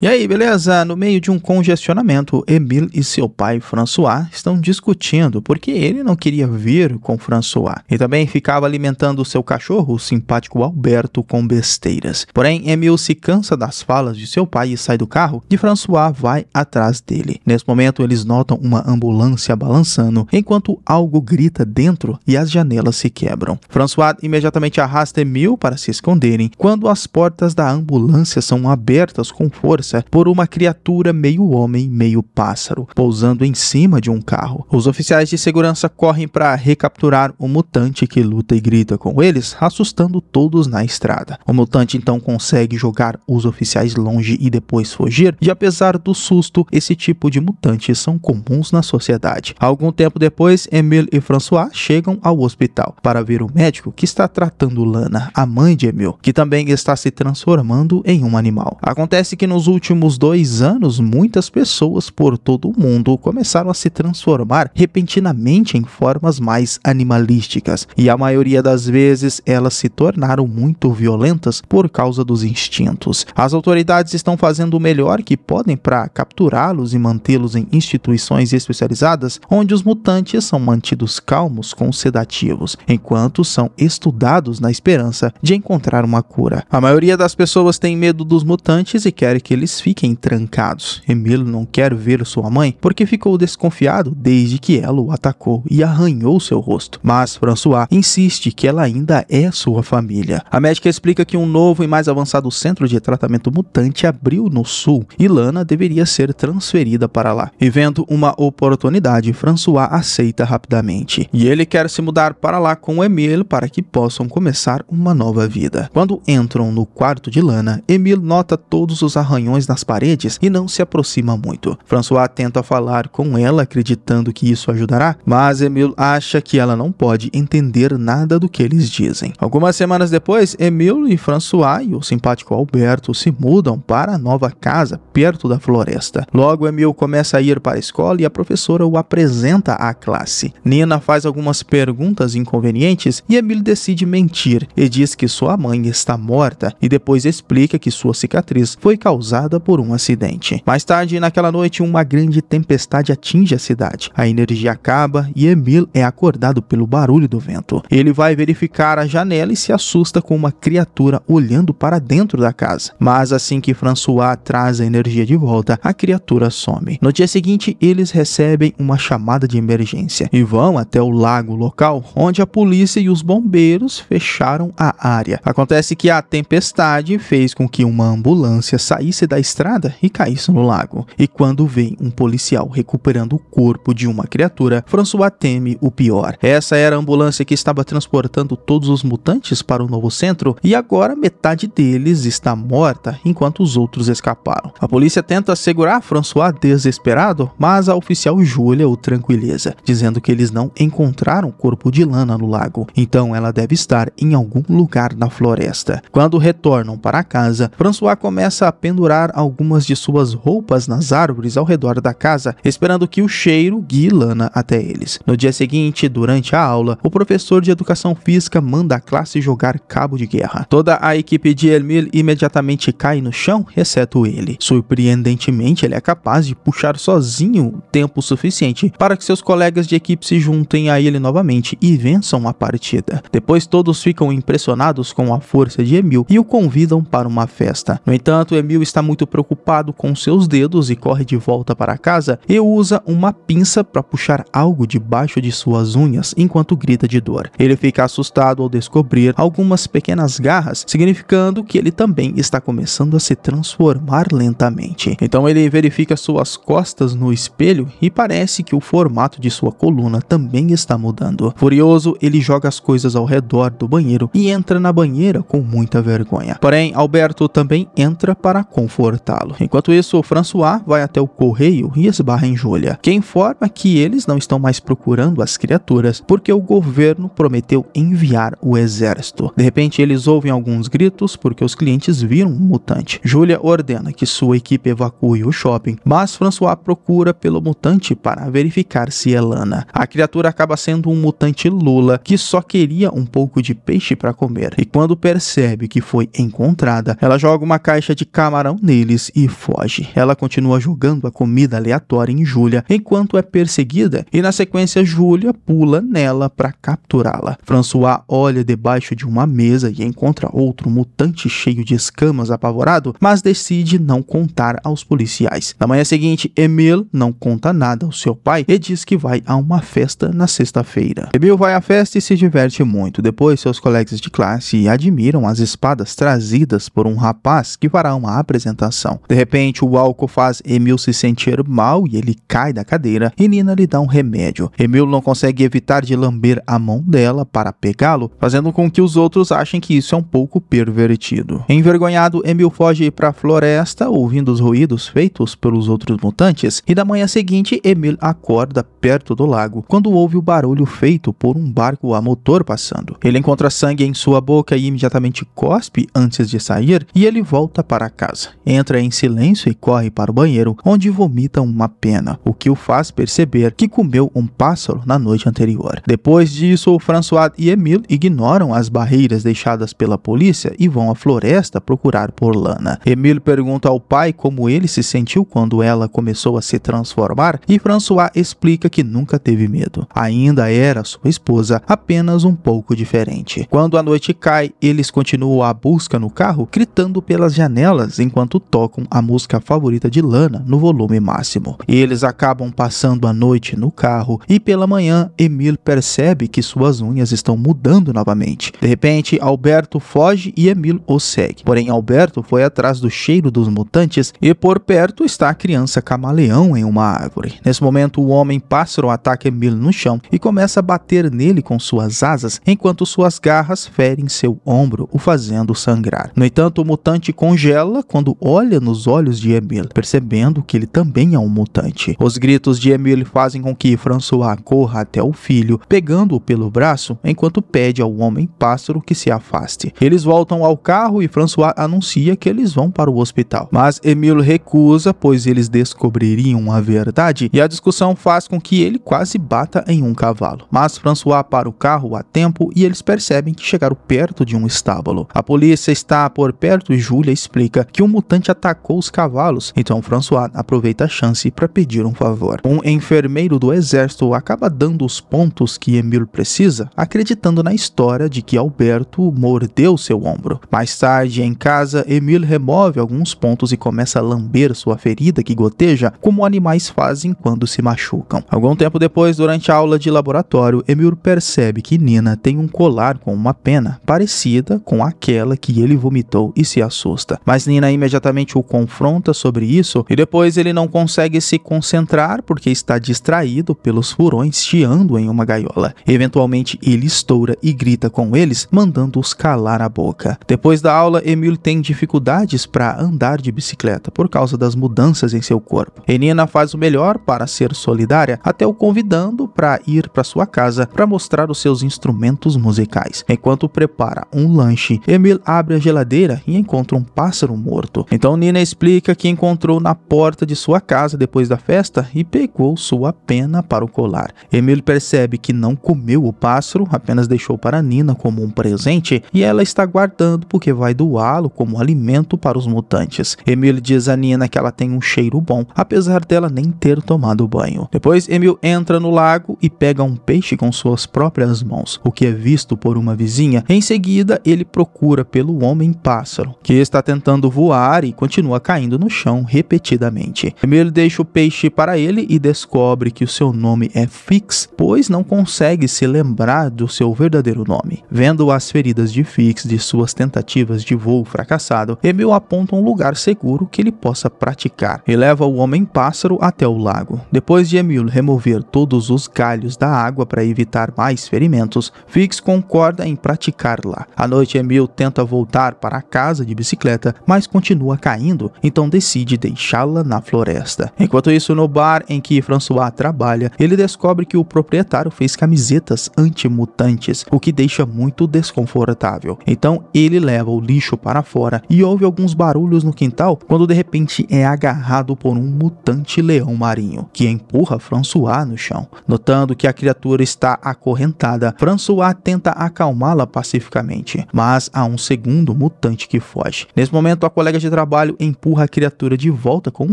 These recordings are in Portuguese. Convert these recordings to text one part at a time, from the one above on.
E aí, beleza? No meio de um congestionamento, Emile e seu pai François estão discutindo porque ele não queria vir com François e também ficava alimentando seu cachorro, o simpático Alberto, com besteiras. Porém, Emile se cansa das falas de seu pai e sai do carro e François vai atrás dele. Nesse momento, eles notam uma ambulância balançando enquanto algo grita dentro e as janelas se quebram. François imediatamente arrasta Emile para se esconderem quando as portas da ambulância são abertas com força cabeça por uma criatura meio homem, meio pássaro, pousando em cima de um carro. Os oficiais de segurança correm para recapturar o mutante que luta e grita com eles, assustando todos na estrada. O mutante então consegue jogar os oficiais longe e depois fugir, e apesar do susto, esse tipo de mutantes são comuns na sociedade. Algum tempo depois, Emile e François chegam ao hospital para ver o médico que está tratando Lana, a mãe de Emile, que também está se transformando em um animal. Acontece que nos últimos últimos dois anos, muitas pessoas por todo o mundo começaram a se transformar repentinamente em formas mais animalísticas, e a maioria das vezes elas se tornaram muito violentas por causa dos instintos. As autoridades estão fazendo o melhor que podem para capturá-los e mantê-los em instituições especializadas, onde os mutantes são mantidos calmos com sedativos, enquanto são estudados na esperança de encontrar uma cura. A maioria das pessoas tem medo dos mutantes e quer que eles eles fiquem trancados. Emelo não quer ver sua mãe porque ficou desconfiado desde que ela o atacou e arranhou seu rosto. Mas François insiste que ela ainda é sua família. A médica explica que um novo e mais avançado centro de tratamento mutante abriu no sul e Lana deveria ser transferida para lá. E vendo uma oportunidade, François aceita rapidamente. E ele quer se mudar para lá com Emile para que possam começar uma nova vida. Quando entram no quarto de Lana, Emile nota todos os arranhões nas paredes e não se aproxima muito. François tenta falar com ela, acreditando que isso ajudará, mas Emil acha que ela não pode entender nada do que eles dizem. Algumas semanas depois, Emil e François e o simpático Alberto se mudam para a nova casa perto da floresta. Logo, Emil começa a ir para a escola e a professora o apresenta à classe. Nina faz algumas perguntas inconvenientes e Emil decide mentir e diz que sua mãe está morta e depois explica que sua cicatriz foi causada por um acidente. Mais tarde, naquela noite, uma grande tempestade atinge a cidade. A energia acaba e Emil é acordado pelo barulho do vento. Ele vai verificar a janela e se assusta com uma criatura olhando para dentro da casa. Mas assim que François traz a energia de volta, a criatura some. No dia seguinte, eles recebem uma chamada de emergência e vão até o lago local, onde a polícia e os bombeiros fecharam a área. Acontece que a tempestade fez com que uma ambulância saísse da estrada e caísse no lago. E quando vem um policial recuperando o corpo de uma criatura, François teme o pior. Essa era a ambulância que estava transportando todos os mutantes para o novo centro e agora metade deles está morta enquanto os outros escaparam. A polícia tenta segurar François desesperado, mas a oficial Júlia o tranquiliza, dizendo que eles não encontraram o corpo de Lana no lago, então ela deve estar em algum lugar na floresta. Quando retornam para casa, François começa a pendurar algumas de suas roupas nas árvores ao redor da casa, esperando que o cheiro guie Lana até eles. No dia seguinte, durante a aula, o professor de educação física manda a classe jogar cabo de guerra. Toda a equipe de Emil imediatamente cai no chão, exceto ele. Surpreendentemente, ele é capaz de puxar sozinho tempo suficiente para que seus colegas de equipe se juntem a ele novamente e vençam a partida. Depois todos ficam impressionados com a força de Emil e o convidam para uma festa. No entanto, Emil está muito muito preocupado com seus dedos e corre de volta para casa e usa uma pinça para puxar algo debaixo de suas unhas enquanto grita de dor. Ele fica assustado ao descobrir algumas pequenas garras, significando que ele também está começando a se transformar lentamente. Então ele verifica suas costas no espelho e parece que o formato de sua coluna também está mudando. Furioso, ele joga as coisas ao redor do banheiro e entra na banheira com muita vergonha. Porém, Alberto também entra para confundir confortá-lo. Enquanto isso, François vai até o correio e esbarra em Julia, que informa que eles não estão mais procurando as criaturas porque o governo prometeu enviar o exército. De repente, eles ouvem alguns gritos porque os clientes viram um mutante. Julia ordena que sua equipe evacue o shopping, mas François procura pelo mutante para verificar se é Lana. A criatura acaba sendo um mutante Lula que só queria um pouco de peixe para comer. E quando percebe que foi encontrada, ela joga uma caixa de camarão neles e foge. Ela continua jogando a comida aleatória em Julia enquanto é perseguida e na sequência Julia pula nela para capturá-la. François olha debaixo de uma mesa e encontra outro mutante cheio de escamas apavorado, mas decide não contar aos policiais. Na manhã seguinte, Emil não conta nada ao seu pai e diz que vai a uma festa na sexta-feira. Emil vai à festa e se diverte muito. Depois, seus colegas de classe admiram as espadas trazidas por um rapaz que fará uma apresentação alimentação. De repente, o álcool faz Emil se sentir mal e ele cai da cadeira e Nina lhe dá um remédio. Emil não consegue evitar de lamber a mão dela para pegá-lo, fazendo com que os outros achem que isso é um pouco pervertido. Envergonhado, Emil foge para a floresta, ouvindo os ruídos feitos pelos outros mutantes, e da manhã seguinte, Emil acorda perto do lago, quando ouve o barulho feito por um barco a motor passando. Ele encontra sangue em sua boca e imediatamente cospe antes de sair, e ele volta para casa entra em silêncio e corre para o banheiro, onde vomita uma pena, o que o faz perceber que comeu um pássaro na noite anterior. Depois disso, François e Emile ignoram as barreiras deixadas pela polícia e vão à floresta procurar por Lana. Emile pergunta ao pai como ele se sentiu quando ela começou a se transformar e François explica que nunca teve medo. Ainda era sua esposa, apenas um pouco diferente. Quando a noite cai, eles continuam a busca no carro, gritando pelas janelas enquanto enquanto tocam a música favorita de Lana no volume máximo. E eles acabam passando a noite no carro e pela manhã Emil percebe que suas unhas estão mudando novamente. De repente, Alberto foge e Emil o segue. Porém, Alberto foi atrás do cheiro dos mutantes e por perto está a criança camaleão em uma árvore. Nesse momento, o homem pássaro ataca Emil no chão e começa a bater nele com suas asas enquanto suas garras ferem seu ombro, o fazendo sangrar. No entanto, o mutante congela quando olha nos olhos de Emile, percebendo que ele também é um mutante. Os gritos de Emile fazem com que François corra até o filho, pegando-o pelo braço enquanto pede ao homem-pássaro que se afaste. Eles voltam ao carro e François anuncia que eles vão para o hospital. Mas Emile recusa, pois eles descobririam a verdade e a discussão faz com que ele quase bata em um cavalo. Mas François para o carro a tempo e eles percebem que chegaram perto de um estábulo. A polícia está por perto e Julia explica que um mutante assaltante atacou os cavalos, então François aproveita a chance para pedir um favor. Um enfermeiro do exército acaba dando os pontos que Emil precisa, acreditando na história de que Alberto mordeu seu ombro. Mais tarde, em casa, Emil remove alguns pontos e começa a lamber sua ferida que goteja, como animais fazem quando se machucam. Algum tempo depois, durante a aula de laboratório, Emil percebe que Nina tem um colar com uma pena parecida com aquela que ele vomitou e se assusta. Mas Nina imediatamente o confronta sobre isso, e depois ele não consegue se concentrar porque está distraído pelos furões chiando em uma gaiola. Eventualmente, ele estoura e grita com eles, mandando-os calar a boca. Depois da aula, Emil tem dificuldades para andar de bicicleta por causa das mudanças em seu corpo. Enina faz o melhor para ser solidária, até o convidando para ir para sua casa para mostrar os seus instrumentos musicais. Enquanto prepara um lanche, Emil abre a geladeira e encontra um pássaro morto. Então Nina explica que encontrou na porta de sua casa depois da festa e pegou sua pena para o colar. Emílio percebe que não comeu o pássaro, apenas deixou para Nina como um presente e ela está guardando porque vai doá-lo como alimento para os mutantes. Emílio diz a Nina que ela tem um cheiro bom, apesar dela nem ter tomado banho. Depois Emil entra no lago e pega um peixe com suas próprias mãos, o que é visto por uma vizinha. Em seguida, ele procura pelo homem pássaro, que está tentando voar e continua caindo no chão repetidamente. Emil deixa o peixe para ele e descobre que o seu nome é Fix, pois não consegue se lembrar do seu verdadeiro nome. Vendo as feridas de Fix de suas tentativas de voo fracassado, Emil aponta um lugar seguro que ele possa praticar e leva o homem-pássaro até o lago. Depois de Emil remover todos os galhos da água para evitar mais ferimentos, Fix concorda em praticar lá. À noite, Emil tenta voltar para a casa de bicicleta, mas continua caindo, então decide deixá-la na floresta. Enquanto isso, no bar em que François trabalha, ele descobre que o proprietário fez camisetas anti-mutantes, o que deixa muito desconfortável. Então ele leva o lixo para fora e ouve alguns barulhos no quintal quando de repente é agarrado por um mutante leão marinho, que empurra François no chão. Notando que a criatura está acorrentada, François tenta acalmá-la pacificamente, mas há um segundo mutante que foge. Nesse momento, a colega de trabalho empurra a criatura de volta com um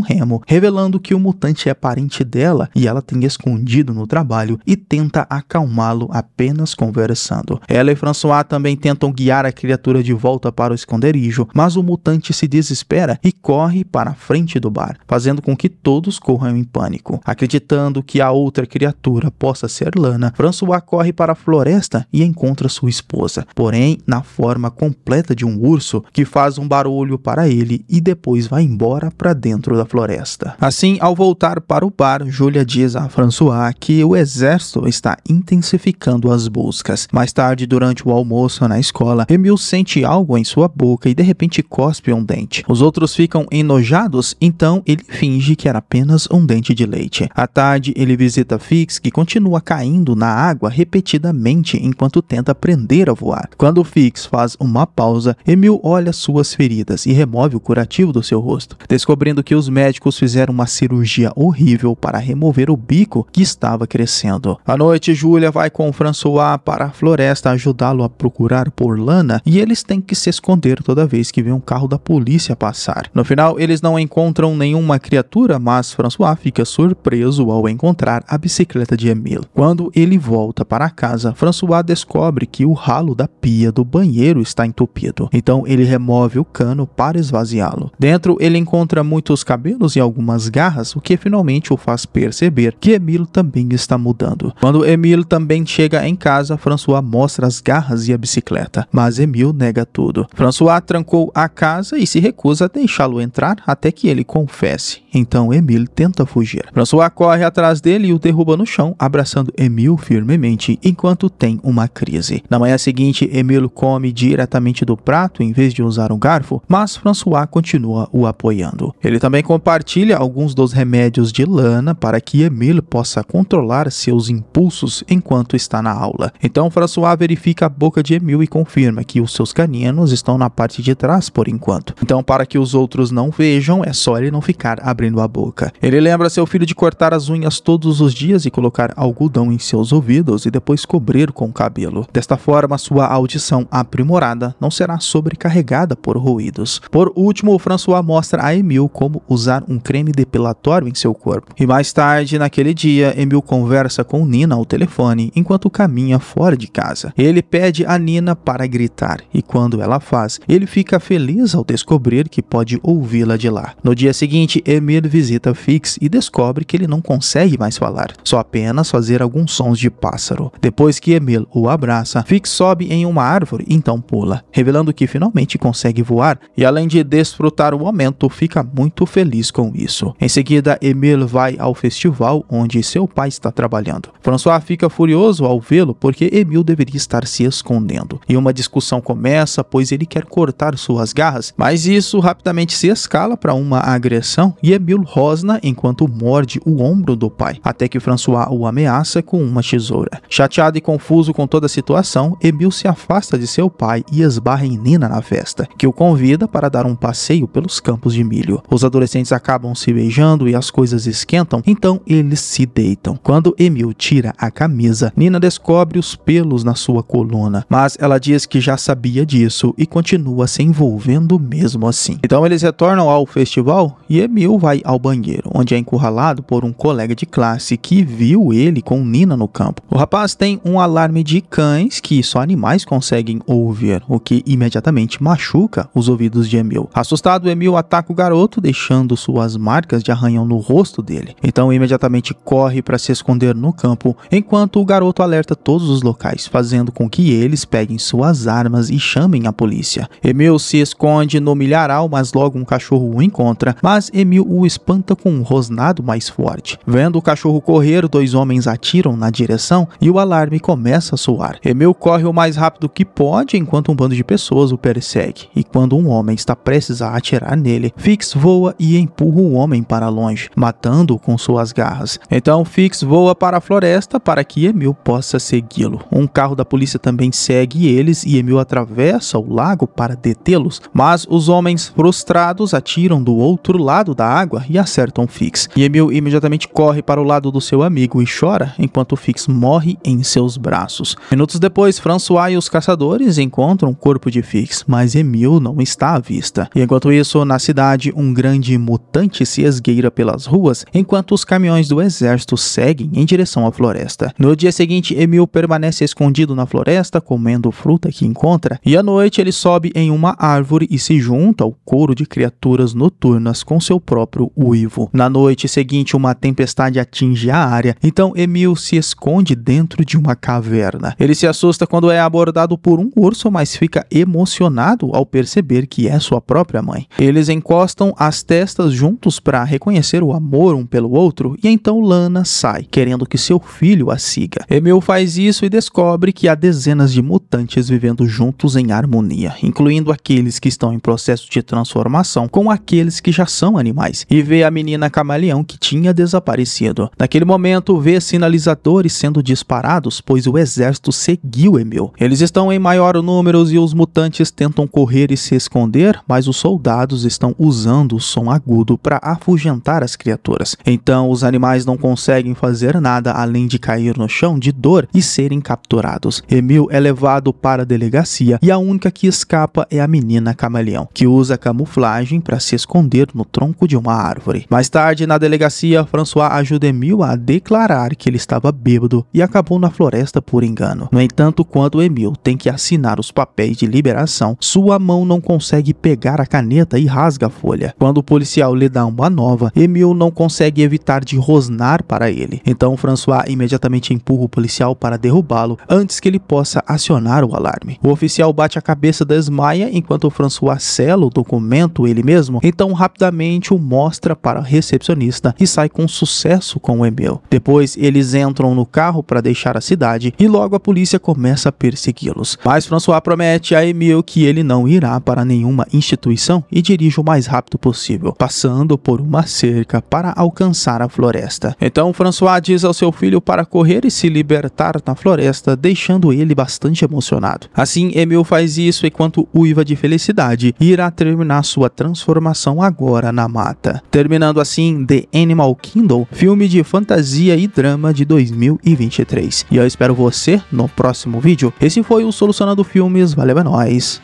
remo, revelando que o mutante é parente dela e ela tem escondido no trabalho e tenta acalmá-lo apenas conversando. Ela e François também tentam guiar a criatura de volta para o esconderijo, mas o mutante se desespera e corre para a frente do bar, fazendo com que todos corram em pânico. Acreditando que a outra criatura possa ser Lana, François corre para a floresta e encontra sua esposa, porém na forma completa de um urso que faz um barulho para ele ele e depois vai embora para dentro da floresta. Assim, ao voltar para o bar, Júlia diz a François que o exército está intensificando as buscas. Mais tarde, durante o almoço na escola, Emil sente algo em sua boca e de repente cospe um dente. Os outros ficam enojados, então ele finge que era apenas um dente de leite. À tarde, ele visita Fix, que continua caindo na água repetidamente enquanto tenta aprender a voar. Quando Fix faz uma pausa, Emil olha suas feridas e remove o curativo do seu rosto, descobrindo que os médicos fizeram uma cirurgia horrível para remover o bico que estava crescendo. À noite, Julia vai com François para a floresta ajudá-lo a procurar por Lana e eles têm que se esconder toda vez que vê um carro da polícia passar. No final, eles não encontram nenhuma criatura, mas François fica surpreso ao encontrar a bicicleta de Emile. Quando ele volta para casa, François descobre que o ralo da pia do banheiro está entupido. Então ele remove o cano para esvaziar lo Dentro, ele encontra muitos cabelos e algumas garras, o que finalmente o faz perceber que Emil também está mudando. Quando Emil também chega em casa, François mostra as garras e a bicicleta, mas Emil nega tudo. François trancou a casa e se recusa a deixá-lo entrar até que ele confesse. Então Emil tenta fugir. François corre atrás dele e o derruba no chão, abraçando Emil firmemente enquanto tem uma crise. Na manhã seguinte, Emil come diretamente do prato em vez de usar um garfo, mas François continua o apoiando. Ele também compartilha alguns dos remédios de Lana para que Emil possa controlar seus impulsos enquanto está na aula. Então François verifica a boca de Emil e confirma que os seus caninos estão na parte de trás por enquanto. Então para que os outros não vejam, é só ele não ficar abrindo a boca. Ele lembra seu filho de cortar as unhas todos os dias e colocar algodão em seus ouvidos e depois cobrir com o cabelo. Desta forma, sua audição aprimorada não será sobrecarregada por ruídos. Por último, François mostra a Emil como usar um creme depilatório em seu corpo. E mais tarde, naquele dia, Emil conversa com Nina ao telefone enquanto caminha fora de casa. Ele pede a Nina para gritar, e quando ela faz, ele fica feliz ao descobrir que pode ouvi-la de lá. No dia seguinte, Emil visita Fix e descobre que ele não consegue mais falar, só apenas fazer alguns sons de pássaro. Depois que Emil o abraça, Fix sobe em uma árvore e então pula, revelando que finalmente consegue voar, e além de desfrutar o momento, fica muito feliz com isso. Em seguida, Emil vai ao festival onde seu pai está trabalhando. François fica furioso ao vê-lo porque Emil deveria estar se escondendo. E uma discussão começa, pois ele quer cortar suas garras, mas isso rapidamente se escala para uma agressão e Emil rosna enquanto morde o ombro do pai, até que François o ameaça com uma tesoura. Chateado e confuso com toda a situação, Emil se afasta de seu pai e esbarra em Nina na festa, que o convida para dar um passeio pelos campos de milho. Os adolescentes acabam se beijando e as coisas esquentam, então eles se deitam. Quando Emil tira a camisa, Nina descobre os pelos na sua coluna, mas ela diz que já sabia disso e continua se envolvendo mesmo assim. Então eles retornam ao festival e Emil vai ao banheiro, onde é encurralado por um colega de classe que viu ele com Nina no campo. O rapaz tem um alarme de cães que só animais conseguem ouvir, o que imediatamente machuca os ouvidos de Emil. Assustado, Emil ataca o garoto, deixando suas marcas de arranhão no rosto dele. Então imediatamente corre para se esconder no campo, enquanto o garoto alerta todos os locais, fazendo com que eles peguem suas armas e chamem a polícia. Emil se esconde no milharal, mas logo um cachorro o encontra, mas Emil o espanta com um rosnado mais forte. Vendo o cachorro correr, dois homens atiram na direção e o alarme começa a soar. Emil corre o mais rápido que pode enquanto um bando de pessoas o persegue, e quando um homem está prestes precisa atirar nele. Fix voa e empurra o homem para longe, matando-o com suas garras. Então Fix voa para a floresta para que Emil possa segui-lo. Um carro da polícia também segue eles e Emil atravessa o lago para detê-los, mas os homens frustrados atiram do outro lado da água e acertam Fix. E Emil imediatamente corre para o lado do seu amigo e chora enquanto Fix morre em seus braços. Minutos depois, François e os caçadores encontram o corpo de Fix, mas Emil não está à vista. E enquanto isso, na cidade, um grande mutante se esgueira pelas ruas, enquanto os caminhões do exército seguem em direção à floresta. No dia seguinte, Emil permanece escondido na floresta, comendo fruta que encontra, e à noite ele sobe em uma árvore e se junta ao coro de criaturas noturnas com seu próprio uivo. Na noite seguinte, uma tempestade atinge a área, então Emil se esconde dentro de uma caverna. Ele se assusta quando é abordado por um urso, mas fica emocionado ao perceber que é sua própria própria mãe. Eles encostam as testas juntos para reconhecer o amor um pelo outro e então Lana sai, querendo que seu filho a siga. Emil faz isso e descobre que há dezenas de mutantes vivendo juntos em harmonia, incluindo aqueles que estão em processo de transformação com aqueles que já são animais, e vê a menina camaleão que tinha desaparecido. Naquele momento, vê sinalizadores sendo disparados, pois o exército seguiu Emil. Eles estão em maior número e os mutantes tentam correr e se esconder, mas os os soldados estão usando o som agudo para afugentar as criaturas. Então, os animais não conseguem fazer nada além de cair no chão de dor e serem capturados. Emil é levado para a delegacia e a única que escapa é a menina camaleão, que usa camuflagem para se esconder no tronco de uma árvore. Mais tarde, na delegacia, François ajuda Emil a declarar que ele estava bêbado e acabou na floresta por engano. No entanto, quando Emil tem que assinar os papéis de liberação, sua mão não consegue pegar a caneta e rasga a folha. Quando o policial lhe dá uma nova, Emil não consegue evitar de rosnar para ele. Então François imediatamente empurra o policial para derrubá-lo antes que ele possa acionar o alarme. O oficial bate a cabeça da Esmaia enquanto François sela o documento ele mesmo, então rapidamente o mostra para a recepcionista e sai com sucesso com o Emil. Depois eles entram no carro para deixar a cidade e logo a polícia começa a persegui-los. Mas François promete a Emil que ele não irá para nenhuma instituição intuição e dirijo o mais rápido possível, passando por uma cerca para alcançar a floresta. Então François diz ao seu filho para correr e se libertar na floresta, deixando ele bastante emocionado. Assim, Emil faz isso enquanto uiva de felicidade e irá terminar sua transformação agora na mata. Terminando assim The Animal Kingdom, filme de fantasia e drama de 2023. E eu espero você no próximo vídeo. Esse foi o Solucionando Filmes, valeu é nóis!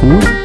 Fui!